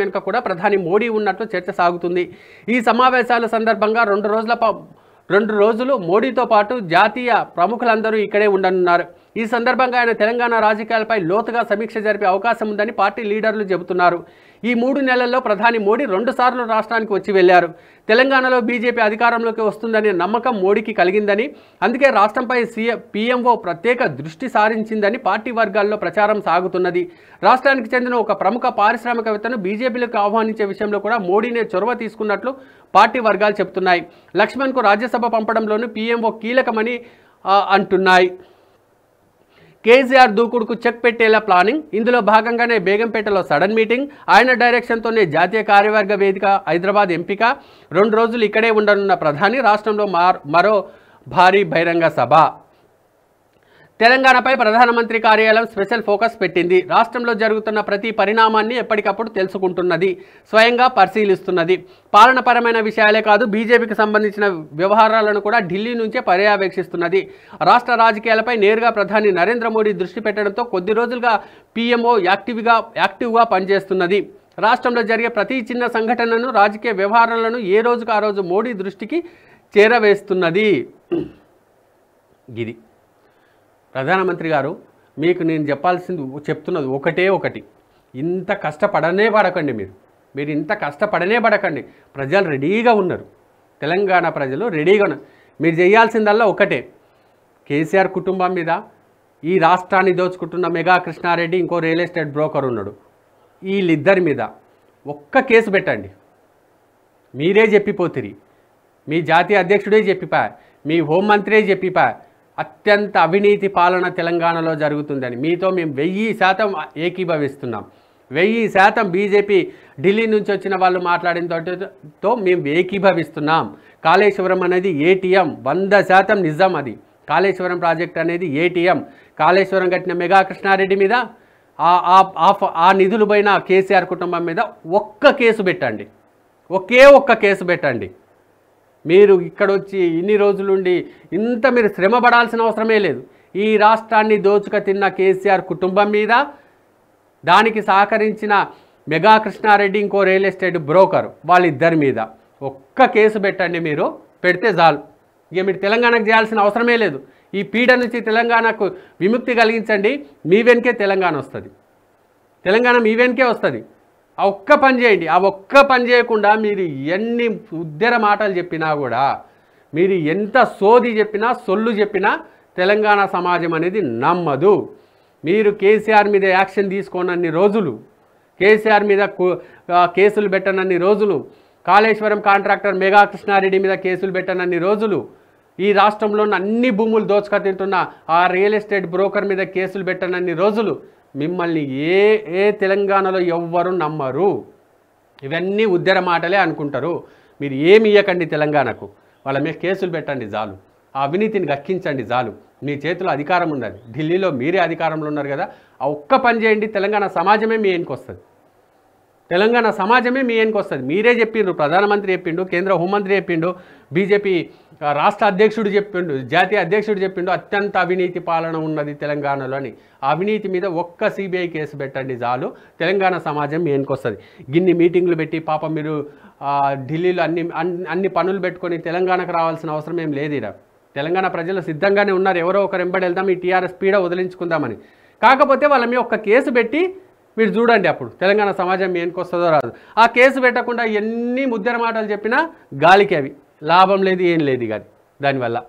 వెనుక కూడా ప్రధాని మోడీ ఉన్నట్లు చర్చ సాగుతుంది ఈ సమావేశాల సందర్భంగా రెండు రోజుల రెండు రోజులు మోడీతో పాటు జాతీయ ప్రముఖులందరూ ఇక్కడే ఉండనున్నారు ఈ సందర్భంగా ఆయన తెలంగాణ రాజకీయాలపై లోతుగా సమీక్ష జరిపే అవకాశం ఉందని పార్టీ లీడర్లు చెబుతున్నారు ఈ మూడు నెలల్లో ప్రధాని మోడీ రెండుసార్లు రాష్ట్రానికి వచ్చి వెళ్లారు తెలంగాణలో బీజేపీ అధికారంలోకి వస్తుందనే నమ్మకం మోడీకి కలిగిందని అందుకే రాష్ట్రంపై సీఎం పీఎంఓ ప్రత్యేక దృష్టి సారించిందని పార్టీ వర్గాల్లో ప్రచారం సాగుతున్నది రాష్ట్రానికి చెందిన ఒక ప్రముఖ పారిశ్రామికవేత్తను బీజేపీలకు ఆహ్వానించే విషయంలో కూడా మోడీనే చొరవ తీసుకున్నట్లు పార్టీ వర్గాలు చెబుతున్నాయి లక్ష్మణ్కు రాజ్యసభ పంపడంలోనూ పీఎంఓ కీలకమని అంటున్నాయి కేసీఆర్ దూకుడుకు చెక్ పెట్టేలా ప్లానింగ్ ఇందులో భాగంగానే బేగంపేటలో సడన్ మీటింగ్ ఆయన డైరెక్షన్తోనే జాతీయ కార్యవర్గ వేదిక హైదరాబాద్ ఎంపిక రెండు రోజులు ఇక్కడే ఉండనున్న ప్రధాని రాష్ట్రంలో మరో భారీ బహిరంగ సభ తెలంగాణపై ప్రధానమంత్రి కార్యాలయం స్పెషల్ ఫోకస్ పెట్టింది రాష్ట్రంలో జరుగుతున్న ప్రతి పరిణామాన్ని ఎప్పటికప్పుడు తెలుసుకుంటున్నది స్వయంగా పరిశీలిస్తున్నది పాలనపరమైన విషయాలే కాదు బీజేపీకి సంబంధించిన వ్యవహారాలను కూడా ఢిల్లీ నుంచే పర్యవేక్షిస్తున్నది రాష్ట్ర రాజకీయాలపై నేరుగా ప్రధాని నరేంద్ర మోడీ దృష్టి పెట్టడంతో కొద్ది రోజులుగా పీఎంఓ యాక్టివ్గా యాక్టివ్గా పనిచేస్తున్నది రాష్ట్రంలో జరిగే ప్రతి చిన్న సంఘటనను రాజకీయ వ్యవహారాలను ఏ రోజుకు ఆ రోజు మోడీ దృష్టికి చేరవేస్తున్నది ఇది ప్రధానమంత్రి గారు మీకు నేను చెప్పాల్సింది చెప్తున్నది ఒకటే ఒకటి ఇంత కష్టపడనే పడకండి మీరు మీరు ఇంత కష్టపడనే పడకండి ప్రజలు రెడీగా ఉన్నారు తెలంగాణ ప్రజలు రెడీగా ఉన్నారు మీరు చేయాల్సిందల్లా ఒకటే కేసీఆర్ కుటుంబం మీద ఈ రాష్ట్రాన్ని దోచుకుంటున్న మెగా కృష్ణారెడ్డి ఇంకో రియల్ ఎస్టేట్ బ్రోకర్ ఉన్నాడు వీళ్ళిద్దరి మీద ఒక్క కేసు పెట్టండి మీరే చెప్పిపోతిరి మీ జాతీయ అధ్యక్షుడే చెప్పిపా మీ హోంమంత్రే చెప్పిపా అత్యంత అవినీతి పాలన తెలంగాణలో జరుగుతుందని మీతో మేము వెయ్యి శాతం ఏకీభవిస్తున్నాం వెయ్యి శాతం బీజేపీ ఢిల్లీ నుంచి వచ్చిన వాళ్ళు మాట్లాడిన తోటితో మేము ఏకీభవిస్తున్నాం కాళేశ్వరం అనేది ఏటీఎం వంద శాతం నిజం అది కాళేశ్వరం ప్రాజెక్ట్ అనేది ఏటీఎం కాళేశ్వరం కట్టిన మెగా కృష్ణారెడ్డి మీద ఆ నిధులు పైన కేసీఆర్ కుటుంబం మీద ఒక్క కేసు పెట్టండి ఒకే ఒక్క కేసు పెట్టండి మీరు ఇక్కడొచ్చి ఇన్ని రోజులుండి ఇంత మీరు శ్రమ పడాల్సిన అవసరమే లేదు ఈ రాష్ట్రాన్ని దోచుక తిన్న కేసీఆర్ కుటుంబం మీద దానికి సహకరించిన మెగా కృష్ణారెడ్డి ఇంకో రియల్ ఎస్టేట్ బ్రోకర్ వాళ్ళిద్దరి మీద ఒక్క కేసు పెట్టండి మీరు పెడితే చాలు ఇక మీరు తెలంగాణకు చేయాల్సిన అవసరమే లేదు ఈ పీడ నుంచి తెలంగాణకు విముక్తి కలిగించండి మీ వెనకే తెలంగాణ వస్తుంది తెలంగాణ మీ వెనకే వస్తుంది ఆ ఒక్క పని చేయండి ఆ ఒక్క పని చేయకుండా మీరు ఎన్ని ఉద్దర మాటలు చెప్పినా కూడా మీరు ఎంత సోది చెప్పినా సొల్లు చెప్పినా తెలంగాణ సమాజం అనేది నమ్మదు మీరు కేసీఆర్ మీద యాక్షన్ తీసుకోనన్ని రోజులు కేసీఆర్ మీద కేసులు పెట్టనన్ని రోజులు కాళేశ్వరం కాంట్రాక్టర్ మెగా కృష్ణారెడ్డి మీద కేసులు పెట్టనన్ని రోజులు ఈ రాష్ట్రంలో అన్ని భూములు దోచుక తింటున్న ఆ రియల్ ఎస్టేట్ బ్రోకర్ మీద కేసులు పెట్టనన్ని రోజులు మిమ్మల్ని ఏ ఏ తెలంగాణలో ఎవ్వరు నమ్మరు ఇవన్నీ ఉద్దర మాటలే అనుకుంటారు మీరు ఏమి ఇవ్వకండి తెలంగాణకు వాళ్ళ మీద కేసులు పెట్టండి చాలు ఆ అవినీతిని గక్కించండి చాలు మీ చేతిలో అధికారం ఉన్నది ఢిల్లీలో మీరే అధికారంలో ఉన్నారు కదా ఆ ఒక్క పని చేయండి తెలంగాణ సమాజమే మీ ఎన్నికి వస్తుంది తెలంగాణ సమాజమే మీ ఎన్నికి వస్తుంది మీరే చెప్పిండ్రు ప్రధానమంత్రి చెప్పిండు కేంద్ర హోంమంత్రి చెప్పిండు బీజేపీ రాష్ట్ర అధ్యక్షుడు చెప్పిండు జాతీయ అధ్యక్షుడు చెప్పిండు అత్యంత అవినీతి పాలన ఉన్నది తెలంగాణలో అని అవినీతి మీద ఒక్క సిబిఐ కేసు పెట్టండి చాలు తెలంగాణ సమాజం ఏనుకొస్తుంది గిన్ని మీటింగ్లు పెట్టి పాపం మీరు ఢిల్లీలో అన్ని అన్ని పనులు పెట్టుకొని తెలంగాణకు రావాల్సిన అవసరం ఏం లేదు ఇరా తెలంగాణ ప్రజలు సిద్ధంగానే ఉన్నారు ఎవరో ఒకరు వెంబడి వెళ్దాం ఈ టీఆర్ఎస్ పీడ వదిలించుకుందామని కాకపోతే వాళ్ళ మీ ఒక్క కేసు పెట్టి మీరు చూడండి అప్పుడు తెలంగాణ సమాజం ఏనుకొస్తుందో రాదు ఆ కేసు పెట్టకుండా ఎన్ని ముద్దర మాటలు చెప్పినా గాలికి అవి లాభం లేదు ఏం లేదు కానీ దానివల్ల